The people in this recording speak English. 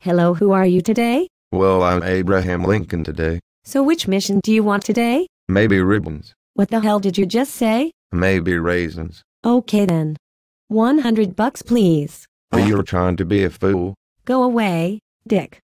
Hello, who are you today? Well, I'm Abraham Lincoln today. So which mission do you want today? Maybe ribbons. What the hell did you just say? Maybe raisins. Okay then. 100 bucks please. You're trying to be a fool. Go away, dick.